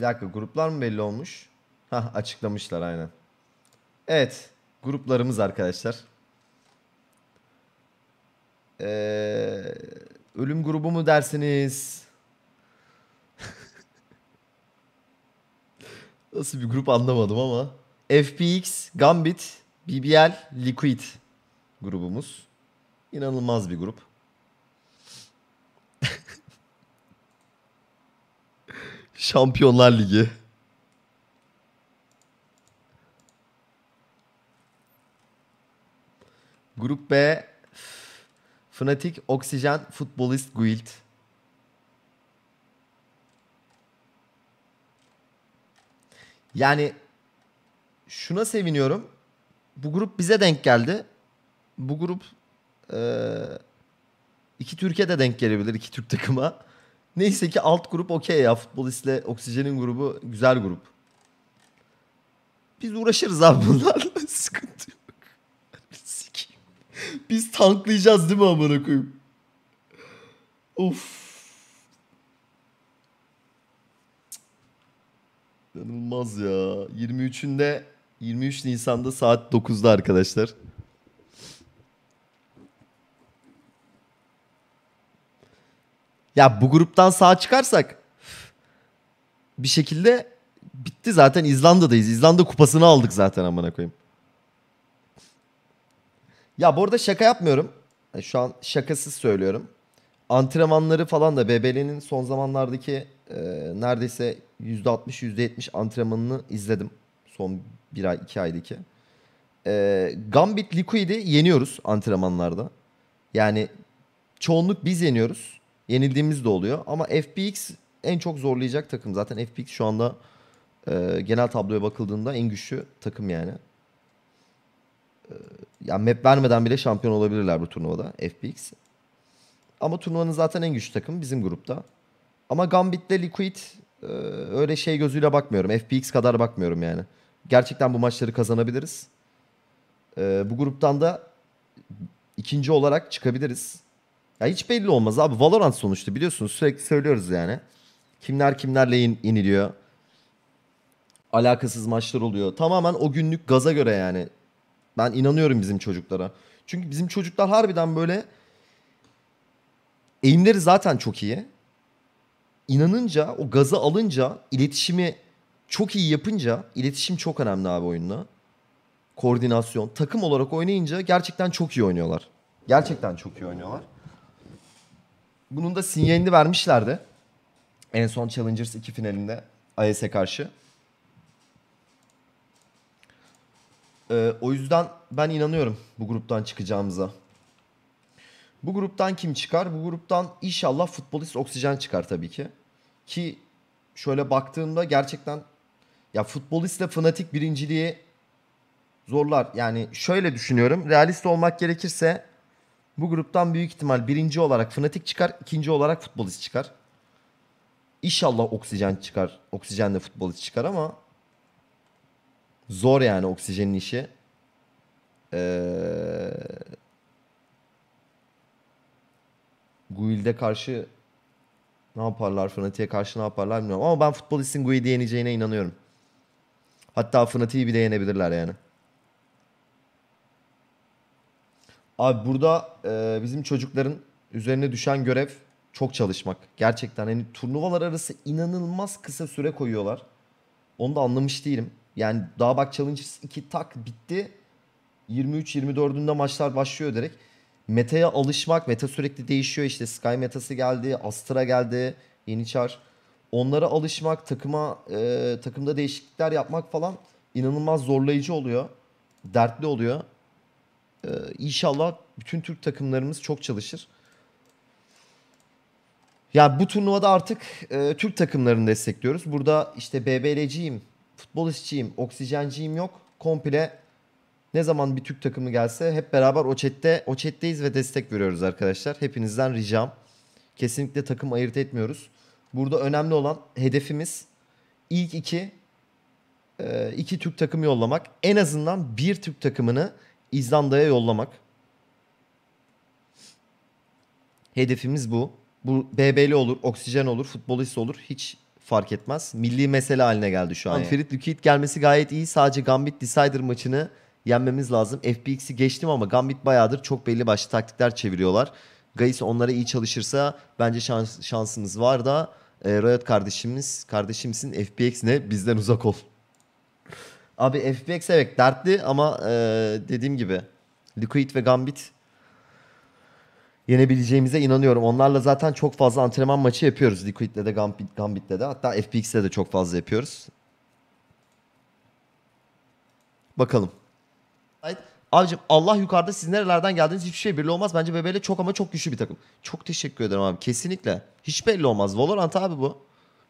Bir dakika gruplar mı belli olmuş? Hah açıklamışlar aynen. Evet gruplarımız arkadaşlar. Ee, ölüm grubu mu dersiniz? Nasıl bir grup anlamadım ama. FPX, Gambit, BBL, Liquid grubumuz. İnanılmaz bir grup. Şampiyonlar Ligi. Grup B Fnatic, Oksijen, Futbolist, Guild. Yani şuna seviniyorum. Bu grup bize denk geldi. Bu grup e, iki Türkiye'de denk gelebilir. iki Türk takıma. Neyse ki alt grup okey ya. Futbolistle oksijenin grubu güzel grup. Biz uğraşırız abi bunlarla. Sıkıntı yok. Biz tanklayacağız değil mi amına koyayım? Of. İnanılmaz ya. 23'ünde 23 Nisan'da saat 9'da arkadaşlar. Ya bu gruptan sağ çıkarsak bir şekilde bitti zaten İzlanda'dayız. İzlanda kupasını aldık zaten amına koyayım. Ya bu arada şaka yapmıyorum. E, şu an şakasız söylüyorum. Antrenmanları falan da BBL'nin son zamanlardaki e, neredeyse %60 %70 antrenmanını izledim. Son bir ay iki aydaki. E, Gambit Liquid'i yeniyoruz antrenmanlarda. Yani çoğunluk biz yeniyoruz yenildiğimiz de oluyor. Ama FPX en çok zorlayacak takım. Zaten FPX şu anda e, genel tabloya bakıldığında en güçlü takım yani. E, yani map vermeden bile şampiyon olabilirler bu turnuvada FPX. Ama turnuvanın zaten en güçlü takım bizim grupta. Ama Gambit'le Liquid e, öyle şey gözüyle bakmıyorum. FPX kadar bakmıyorum yani. Gerçekten bu maçları kazanabiliriz. E, bu gruptan da ikinci olarak çıkabiliriz. Ya hiç belli olmaz abi. Valorant sonuçta biliyorsunuz sürekli söylüyoruz yani. Kimler kimlerle in, iniliyor. Alakasız maçlar oluyor. Tamamen o günlük gaza göre yani. Ben inanıyorum bizim çocuklara. Çünkü bizim çocuklar harbiden böyle eğimleri zaten çok iyi. İnanınca, o gazı alınca, iletişimi çok iyi yapınca, iletişim çok önemli abi oyunda. Koordinasyon, takım olarak oynayınca gerçekten çok iyi oynuyorlar. Gerçekten çok iyi oynuyorlar. Bunun da sinyalini vermişlerdi. En son Challengers 2 finalinde AES'e karşı. Ee, o yüzden ben inanıyorum bu gruptan çıkacağımıza. Bu gruptan kim çıkar? Bu gruptan inşallah futbolist oksijen çıkar tabii ki. Ki şöyle baktığımda gerçekten ya futbolistle fanatik birinciliği zorlar. Yani şöyle düşünüyorum. Realist olmak gerekirse bu gruptan büyük ihtimal birinci olarak Fnatic çıkar, ikinci olarak futbolist çıkar. İnşallah oksijen çıkar. Oksijenle futbolist çıkar ama zor yani oksijenin işi. Ee, Guild'e karşı ne yaparlar? Fnatic'e karşı ne yaparlar bilmiyorum. Ama ben futbolistin Guild'i yeneceğine inanıyorum. Hatta Fnatic'i bile yenebilirler yani. Abi burada e, bizim çocukların üzerine düşen görev çok çalışmak. Gerçekten hani turnuvalar arası inanılmaz kısa süre koyuyorlar. Onu da anlamış değilim. Yani daha bak Challengers 2 tak bitti. 23-24'ünde maçlar başlıyor direkt. Meta'ya alışmak, meta sürekli değişiyor. İşte Sky metası geldi, Astra geldi, Yeniçar. Onlara alışmak, takıma e, takımda değişiklikler yapmak falan inanılmaz zorlayıcı oluyor. Dertli oluyor. Ee, inşallah bütün Türk takımlarımız çok çalışır. Yani bu turnuvada artık e, Türk takımlarını destekliyoruz. Burada işte BBL'ciyim, futbol futbolistçiyim, oksijenciyim yok. Komple ne zaman bir Türk takımı gelse hep beraber o chatte, o chatteyiz ve destek veriyoruz arkadaşlar. Hepinizden ricam. Kesinlikle takım ayırt etmiyoruz. Burada önemli olan hedefimiz ilk iki e, iki Türk takımı yollamak. En azından bir Türk takımını İzlanda'ya yollamak. Hedefimiz bu. Bu BB'li olur, oksijen olur, futbolist olur. Hiç fark etmez. Milli mesele haline geldi şu an. Yani. Ferit Lükit gelmesi gayet iyi. Sadece Gambit Decider maçını yenmemiz lazım. FPX'i geçtim ama Gambit bayağıdır çok belli başlı taktikler çeviriyorlar. Gayis onlara iyi çalışırsa bence şans, şansımız var da e, Riot kardeşimiz, kardeşimsin FPX ne bizden uzak ol. Abi FBX evet dertli ama e, dediğim gibi Liquid ve Gambit yenebileceğimize inanıyorum. Onlarla zaten çok fazla antrenman maçı yapıyoruz. Liquid'le de Gambit, Gambit'le de hatta FPX'le de çok fazla yapıyoruz. Bakalım. Evet. Abicim Allah yukarıda siz nerelerden geldiniz hiçbir şey belli olmaz. Bence bebeyle çok ama çok güçlü bir takım. Çok teşekkür ederim abi kesinlikle. Hiç belli olmaz. Valorant abi bu.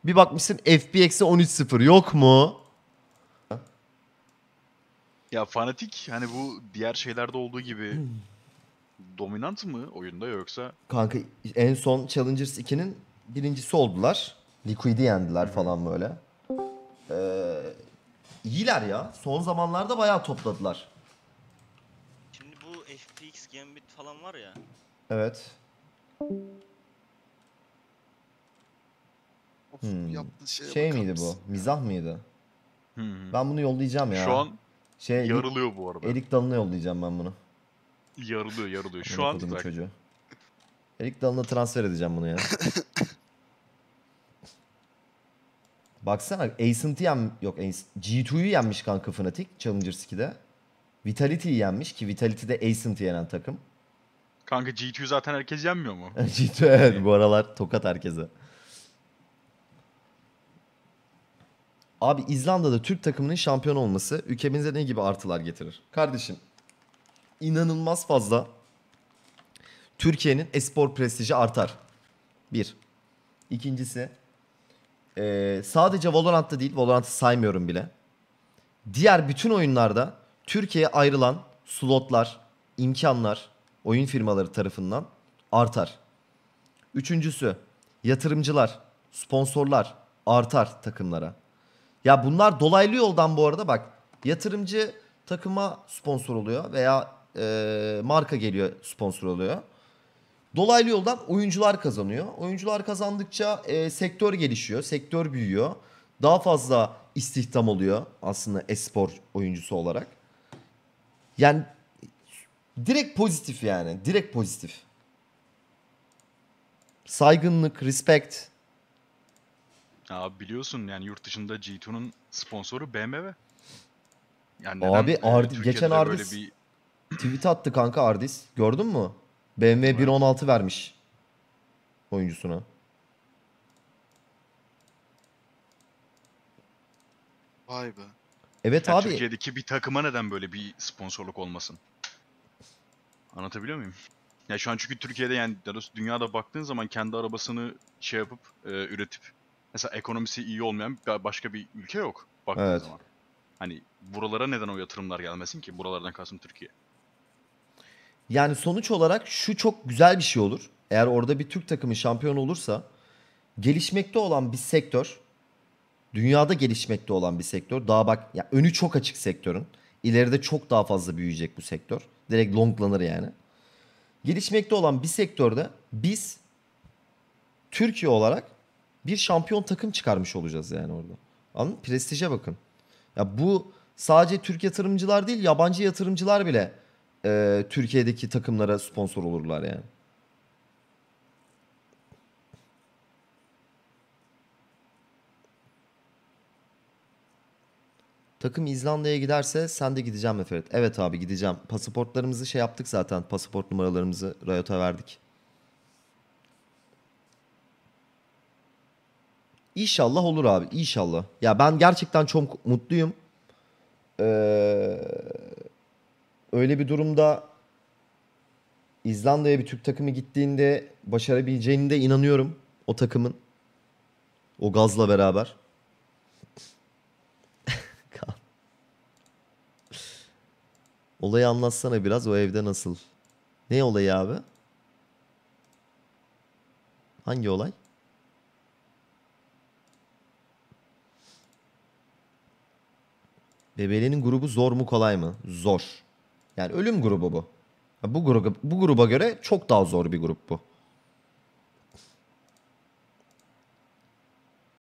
Bir bakmışsın FBX'e 13-0 yok mu? Ya fanatik hani bu diğer şeylerde olduğu gibi hmm. dominant mı oyunda yoksa? Kanka en son Challengers 2'nin birincisi oldular. Liquid'i yendiler hmm. falan böyle. Ee, iyiler ya. Son zamanlarda bayağı topladılar. Şimdi bu FPX Gambit falan var ya. Evet. Of, Hmm. Şey miydi bu? Mizah mıydı? Hı hmm. Ben bunu yollayacağım ya. Şu an şey, Yarılıyor bu arada. Erik dalına yollayacağım ben bunu. Yarılıyor yarılıyor. Şu an tak. çocuğu. Erik dalına transfer edeceğim bunu ya. Baksana Ancent'ı yem yok G2'yu yenmiş kanka Fnatic Challenger 2'de. Vitality'yi yenmiş ki Vitality'de Ancent'ı yenen takım. Kanka G2 zaten herkes yenmiyor mu? G2 evet bu aralar tokat herkese. Abi İzlanda'da Türk takımının şampiyon olması ülkemize ne gibi artılar getirir? Kardeşim inanılmaz fazla Türkiye'nin espor prestiji artar. Bir. İkincisi e, sadece Valorant'ta değil Valorant'ı saymıyorum bile. Diğer bütün oyunlarda Türkiye'ye ayrılan slotlar, imkanlar oyun firmaları tarafından artar. Üçüncüsü yatırımcılar, sponsorlar artar takımlara. Ya bunlar dolaylı yoldan bu arada bak. Yatırımcı takıma sponsor oluyor veya e, marka geliyor sponsor oluyor. Dolaylı yoldan oyuncular kazanıyor. Oyuncular kazandıkça e, sektör gelişiyor, sektör büyüyor. Daha fazla istihdam oluyor aslında espor oyuncusu olarak. Yani direkt pozitif yani, direkt pozitif. Saygınlık, respect, Abi biliyorsun yani yurt dışında G2'nun sponsoru BMW. Yani neden Abi e, Ard- geçen Ardis böyle bir tweet attı kanka Ardis. Gördün mü? BMW 1.16 vermiş oyuncusuna. Vay be. Evet Yani abi. Türkiye'deki bir takıma neden böyle bir sponsorluk olmasın? Anlatabiliyor muyum? Ya şu an çünkü Türkiye'de yani daha doğrusu dünyada baktığın zaman kendi arabasını şey yapıp e, üretip mesela ekonomisi iyi olmayan başka bir ülke yok baktığın evet. zaman. Hani buralara neden o yatırımlar gelmesin ki? Buralardan kalsın Türkiye. Yani sonuç olarak şu çok güzel bir şey olur. Eğer orada bir Türk takımı şampiyon olursa gelişmekte olan bir sektör, dünyada gelişmekte olan bir sektör. Daha bak ya önü çok açık sektörün. İleride çok daha fazla büyüyecek bu sektör. Direkt longlanır yani. Gelişmekte olan bir sektörde biz Türkiye olarak bir şampiyon takım çıkarmış olacağız yani orada. Anladın mı? Prestije bakın. Ya bu sadece Türk yatırımcılar değil yabancı yatırımcılar bile e, Türkiye'deki takımlara sponsor olurlar yani. Takım İzlanda'ya giderse sen de gideceğim Eferit. Evet abi gideceğim. Pasaportlarımızı şey yaptık zaten. Pasaport numaralarımızı Riot'a verdik. İnşallah olur abi İnşallah. Ya ben gerçekten çok mutluyum. Ee, öyle bir durumda İzlanda'ya bir Türk takımı gittiğinde başarabileceğine de inanıyorum o takımın. O gazla beraber. Olayı anlatsana biraz o evde nasıl? Ne olayı abi? Hangi olay? BBL'nin e, grubu zor mu kolay mı? Zor. Yani ölüm grubu bu. Bu gruba, bu gruba göre çok daha zor bir grup bu.